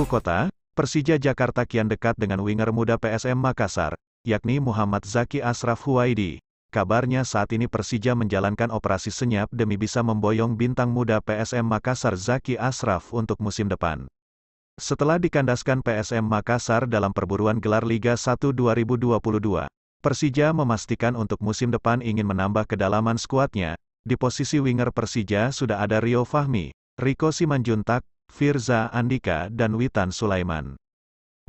Ibu kota, Persija Jakarta kian dekat dengan winger muda PSM Makassar, yakni Muhammad Zaki Asraf Huwaidi. Kabarnya saat ini Persija menjalankan operasi senyap demi bisa memboyong bintang muda PSM Makassar Zaki Asraf untuk musim depan. Setelah dikandaskan PSM Makassar dalam perburuan gelar Liga 1 2022, Persija memastikan untuk musim depan ingin menambah kedalaman skuadnya. Di posisi winger Persija sudah ada Rio Fahmi, Riko Simanjuntak, Firza Andika dan Witan Sulaiman.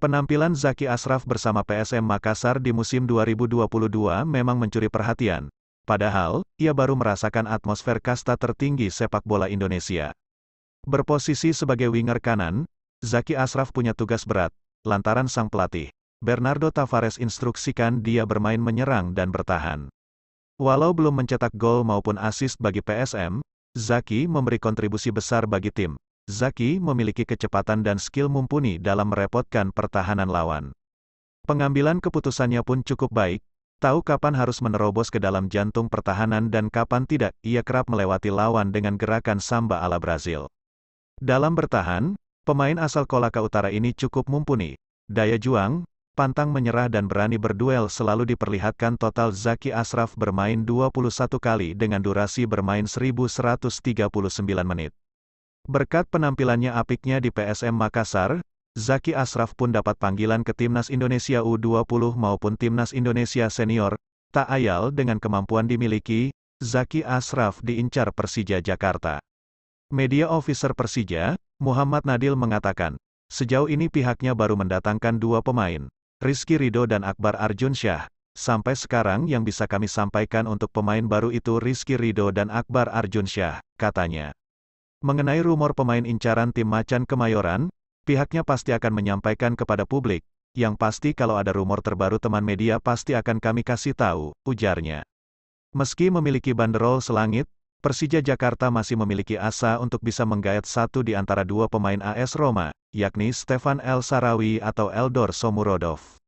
Penampilan Zaki Asraf bersama PSM Makassar di musim 2022 memang mencuri perhatian, padahal, ia baru merasakan atmosfer kasta tertinggi sepak bola Indonesia. Berposisi sebagai winger kanan, Zaki Asraf punya tugas berat, lantaran sang pelatih, Bernardo Tavares instruksikan dia bermain menyerang dan bertahan. Walau belum mencetak gol maupun assist bagi PSM, Zaki memberi kontribusi besar bagi tim, Zaki memiliki kecepatan dan skill mumpuni dalam merepotkan pertahanan lawan. Pengambilan keputusannya pun cukup baik, tahu kapan harus menerobos ke dalam jantung pertahanan dan kapan tidak, ia kerap melewati lawan dengan gerakan samba ala Brazil. Dalam bertahan, pemain asal Kolaka Utara ini cukup mumpuni. Daya juang, pantang menyerah dan berani berduel selalu diperlihatkan total Zaki Asraf bermain 21 kali dengan durasi bermain 1139 menit. Berkat penampilannya apiknya di PSM Makassar, Zaki Asraf pun dapat panggilan ke Timnas Indonesia U20 maupun Timnas Indonesia Senior, tak ayal dengan kemampuan dimiliki, Zaki Ashraf diincar Persija Jakarta. Media Officer Persija, Muhammad Nadil mengatakan, sejauh ini pihaknya baru mendatangkan dua pemain, Rizky Rido dan Akbar Arjunsyah. Sampai sekarang yang bisa kami sampaikan untuk pemain baru itu Rizky Rido dan Akbar Arjunsyah, katanya. Mengenai rumor pemain incaran tim Macan Kemayoran, pihaknya pasti akan menyampaikan kepada publik. Yang pasti kalau ada rumor terbaru teman media pasti akan kami kasih tahu, ujarnya. Meski memiliki banderol selangit, Persija Jakarta masih memiliki asa untuk bisa menggaet satu di antara dua pemain AS Roma, yakni Stefan El Sarawi atau Eldor Somurodov.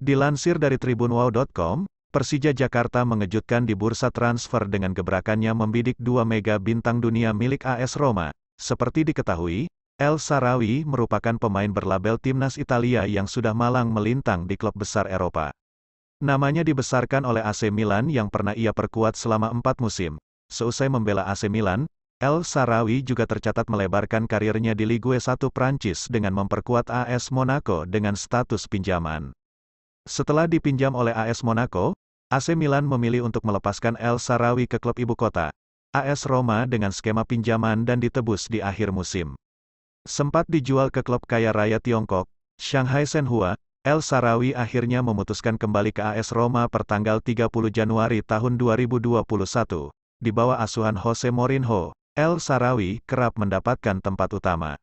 Dilansir dari tribunwow.com, Persija Jakarta mengejutkan di bursa transfer dengan gebrakannya membidik dua mega bintang dunia milik AS Roma. Seperti diketahui, El Sarawi merupakan pemain berlabel timnas Italia yang sudah malang melintang di klub besar Eropa. Namanya dibesarkan oleh AC Milan yang pernah ia perkuat selama empat musim. Seusai membela AC Milan, El Sarawi juga tercatat melebarkan karirnya di Ligue 1 Prancis dengan memperkuat AS Monaco dengan status pinjaman. Setelah dipinjam oleh AS Monaco, AC Milan memilih untuk melepaskan El Sarawi ke klub ibu kota, AS Roma dengan skema pinjaman dan ditebus di akhir musim. Sempat dijual ke klub kaya raya Tiongkok, Shanghai Shenhua, El Sarawi akhirnya memutuskan kembali ke AS Roma per tanggal 30 Januari tahun 2021. Di bawah asuhan Jose Mourinho, El Sarawi kerap mendapatkan tempat utama.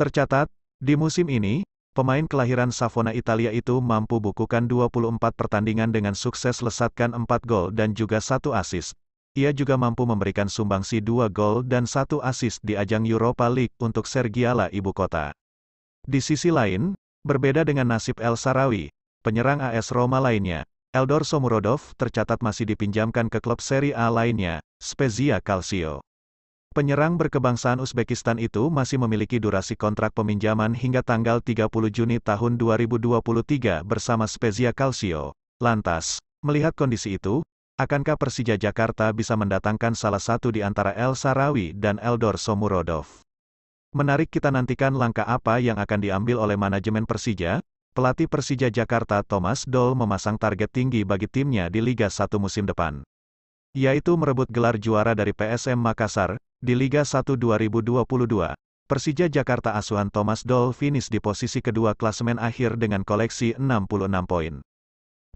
Tercatat, di musim ini, Pemain kelahiran Savona Italia itu mampu bukukan 24 pertandingan dengan sukses lesatkan 4 gol dan juga satu assist. Ia juga mampu memberikan sumbangsi 2 gol dan satu assist di ajang Europa League untuk Sergiala ibu kota. Di sisi lain, berbeda dengan nasib El Sarawi, penyerang AS Roma lainnya, Eldor Somurodov tercatat masih dipinjamkan ke klub Serie A lainnya, Spezia Calcio. Penyerang berkebangsaan Uzbekistan itu masih memiliki durasi kontrak peminjaman hingga tanggal 30 Juni tahun 2023 bersama Spezia Calcio. Lantas, melihat kondisi itu, akankah Persija Jakarta bisa mendatangkan salah satu di antara El Sarawi dan Eldor Somurodov? Menarik kita nantikan langkah apa yang akan diambil oleh manajemen Persija. Pelatih Persija Jakarta Thomas Doll memasang target tinggi bagi timnya di Liga 1 musim depan. Yaitu merebut gelar juara dari PSM Makassar, di Liga 1 2022, Persija Jakarta asuhan Thomas Doll finish di posisi kedua klasemen akhir dengan koleksi 66 poin.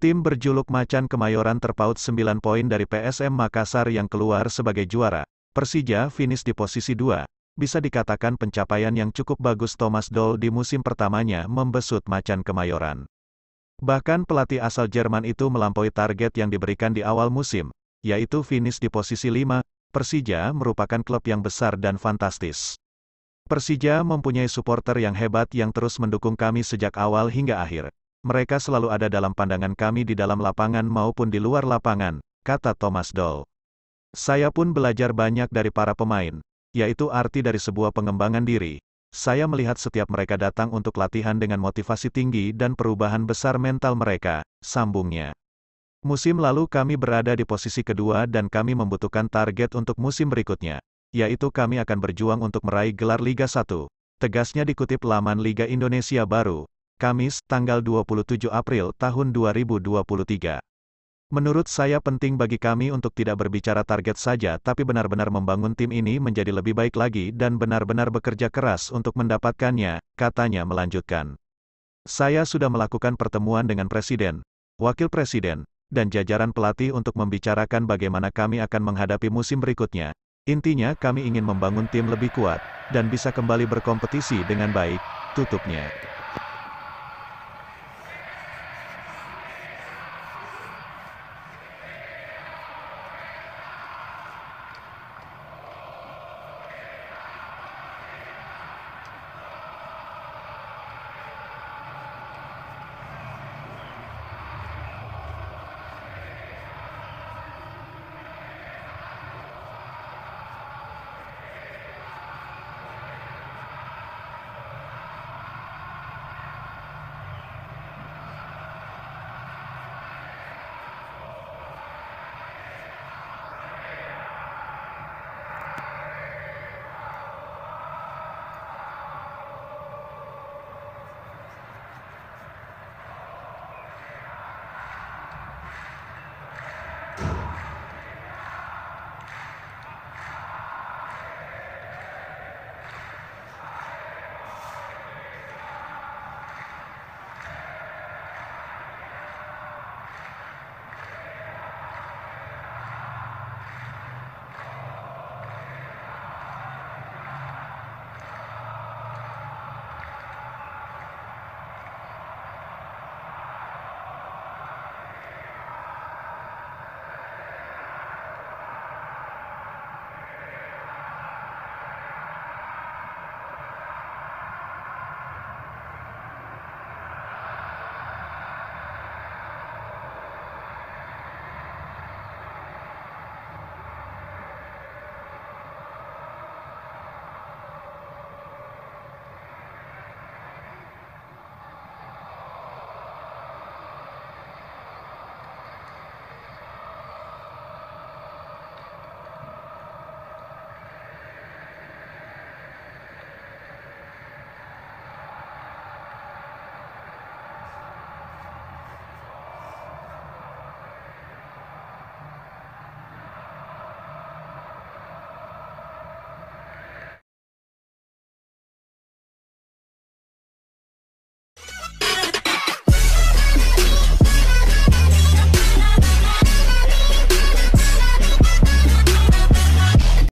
Tim berjuluk Macan Kemayoran terpaut 9 poin dari PSM Makassar yang keluar sebagai juara. Persija finish di posisi 2. Bisa dikatakan pencapaian yang cukup bagus Thomas Doll di musim pertamanya membesut Macan Kemayoran. Bahkan pelatih asal Jerman itu melampaui target yang diberikan di awal musim, yaitu finish di posisi 5, Persija merupakan klub yang besar dan fantastis. Persija mempunyai supporter yang hebat yang terus mendukung kami sejak awal hingga akhir. Mereka selalu ada dalam pandangan kami di dalam lapangan maupun di luar lapangan, kata Thomas Doll. Saya pun belajar banyak dari para pemain, yaitu arti dari sebuah pengembangan diri. Saya melihat setiap mereka datang untuk latihan dengan motivasi tinggi dan perubahan besar mental mereka, sambungnya. Musim lalu kami berada di posisi kedua dan kami membutuhkan target untuk musim berikutnya, yaitu kami akan berjuang untuk meraih gelar Liga 1. Tegasnya dikutip laman Liga Indonesia Baru, Kamis, tanggal 27 April tahun 2023. Menurut saya penting bagi kami untuk tidak berbicara target saja tapi benar-benar membangun tim ini menjadi lebih baik lagi dan benar-benar bekerja keras untuk mendapatkannya, katanya melanjutkan. Saya sudah melakukan pertemuan dengan Presiden, Wakil Presiden, dan jajaran pelatih untuk membicarakan bagaimana kami akan menghadapi musim berikutnya. Intinya kami ingin membangun tim lebih kuat, dan bisa kembali berkompetisi dengan baik, tutupnya.